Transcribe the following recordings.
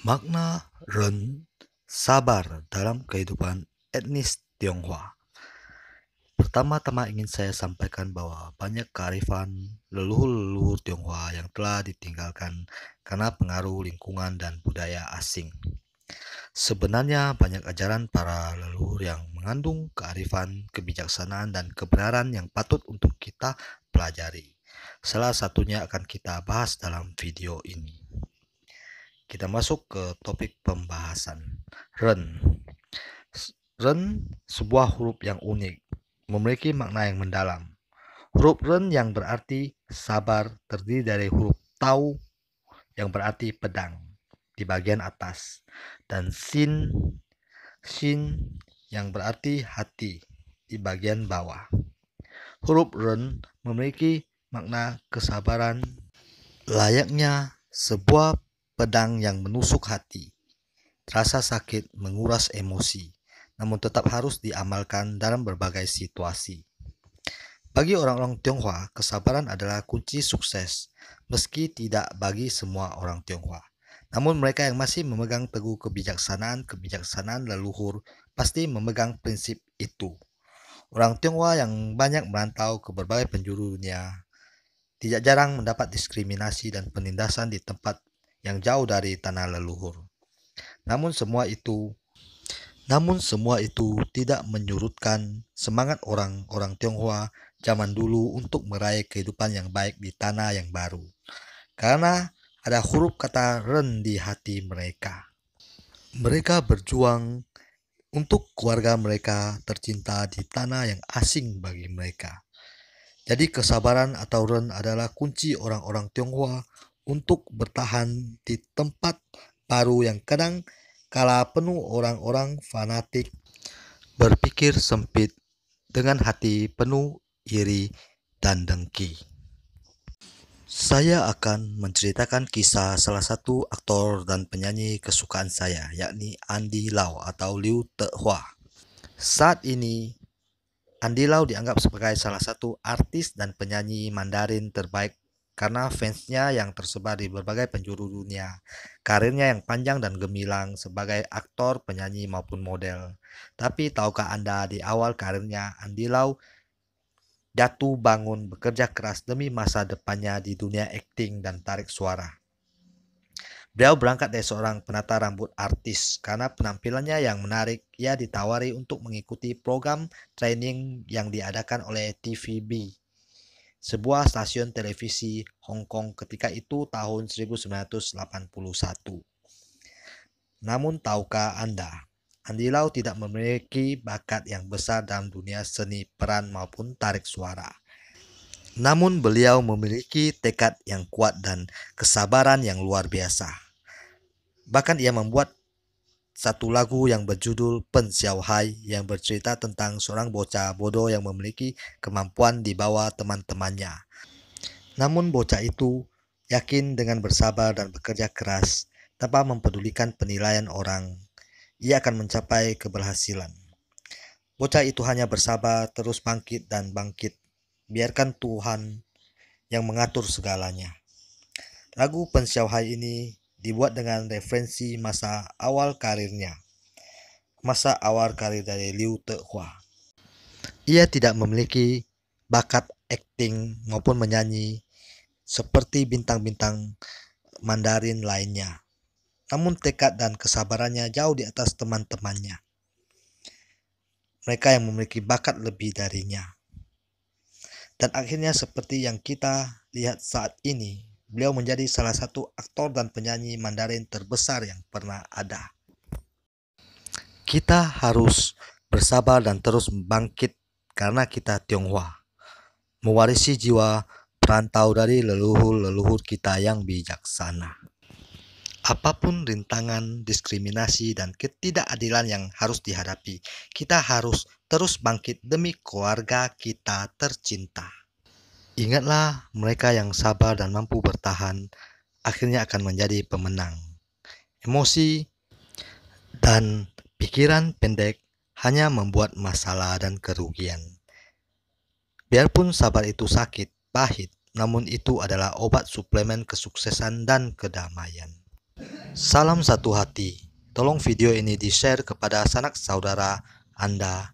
Makna Ren sabar dalam kehidupan etnis Tionghoa. Pertama-tama ingin saya sampaikan bahwa banyak kearifan leluhur-leluhur Tionghoa yang telah ditinggalkan karena pengaruh lingkungan dan budaya asing. Sebenarnya banyak ajaran para leluhur yang mengandung kearifan, kebijaksanaan, dan kebenaran yang patut untuk kita pelajari. Salah satunya akan kita bahas dalam video ini kita masuk ke topik pembahasan. Ren. Ren sebuah huruf yang unik, memiliki makna yang mendalam. Huruf ren yang berarti sabar terdiri dari huruf tau yang berarti pedang di bagian atas dan sin sin yang berarti hati di bagian bawah. Huruf ren memiliki makna kesabaran layaknya sebuah pedang yang menusuk hati. Rasa sakit menguras emosi, namun tetap harus diamalkan dalam berbagai situasi. Bagi orang-orang Tionghoa, kesabaran adalah kunci sukses, meski tidak bagi semua orang Tionghoa. Namun mereka yang masih memegang teguh kebijaksanaan-kebijaksanaan leluhur pasti memegang prinsip itu. Orang Tionghoa yang banyak merantau ke berbagai penjuru dunia tidak jarang mendapat diskriminasi dan penindasan di tempat yang jauh dari tanah leluhur. Namun semua itu namun semua itu tidak menyurutkan semangat orang-orang Tionghoa zaman dulu untuk meraih kehidupan yang baik di tanah yang baru. Karena ada huruf kata ren di hati mereka. Mereka berjuang untuk keluarga mereka tercinta di tanah yang asing bagi mereka. Jadi kesabaran atau ren adalah kunci orang-orang Tionghoa untuk bertahan di tempat baru yang kadang kala penuh orang-orang fanatik berpikir sempit dengan hati penuh iri dan dengki. Saya akan menceritakan kisah salah satu aktor dan penyanyi kesukaan saya, yakni Andi Lau atau Liu Hua. Saat ini, Andi Lau dianggap sebagai salah satu artis dan penyanyi Mandarin terbaik karena fansnya yang tersebar di berbagai penjuru dunia. Karirnya yang panjang dan gemilang sebagai aktor, penyanyi maupun model. Tapi tahukah Anda di awal karirnya Andi Lau jatuh bangun bekerja keras demi masa depannya di dunia akting dan tarik suara. Beliau berangkat dari seorang penata rambut artis karena penampilannya yang menarik. Ia ditawari untuk mengikuti program training yang diadakan oleh TVB sebuah stasiun televisi Hong Kong ketika itu tahun 1981. Namun tahukah Anda, Andi Lau tidak memiliki bakat yang besar dalam dunia seni peran maupun tarik suara. Namun beliau memiliki tekad yang kuat dan kesabaran yang luar biasa. Bahkan ia membuat satu lagu yang berjudul Pen Xiao Hai yang bercerita tentang seorang bocah bodoh yang memiliki kemampuan di bawah teman-temannya. Namun bocah itu yakin dengan bersabar dan bekerja keras tanpa mempedulikan penilaian orang, ia akan mencapai keberhasilan. Bocah itu hanya bersabar, terus bangkit dan bangkit. Biarkan Tuhan yang mengatur segalanya. Lagu Pen Xiao Hai ini dibuat dengan referensi masa awal karirnya. Masa awal karir dari Liu Tehua. Ia tidak memiliki bakat akting maupun menyanyi seperti bintang-bintang Mandarin lainnya. Namun tekad dan kesabarannya jauh di atas teman-temannya. Mereka yang memiliki bakat lebih darinya. Dan akhirnya seperti yang kita lihat saat ini, Beliau menjadi salah satu aktor dan penyanyi Mandarin terbesar yang pernah ada. Kita harus bersabar dan terus bangkit karena kita Tionghoa. Mewarisi jiwa perantau dari leluhur-leluhur kita yang bijaksana. Apapun rintangan, diskriminasi, dan ketidakadilan yang harus dihadapi, kita harus terus bangkit demi keluarga kita tercinta. Ingatlah mereka yang sabar dan mampu bertahan akhirnya akan menjadi pemenang. Emosi dan pikiran pendek hanya membuat masalah dan kerugian. Biarpun sabar itu sakit, pahit, namun itu adalah obat suplemen kesuksesan dan kedamaian. Salam satu hati. Tolong video ini di-share kepada sanak saudara Anda.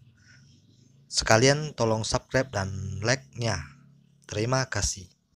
Sekalian tolong subscribe dan like-nya. Terima kasih.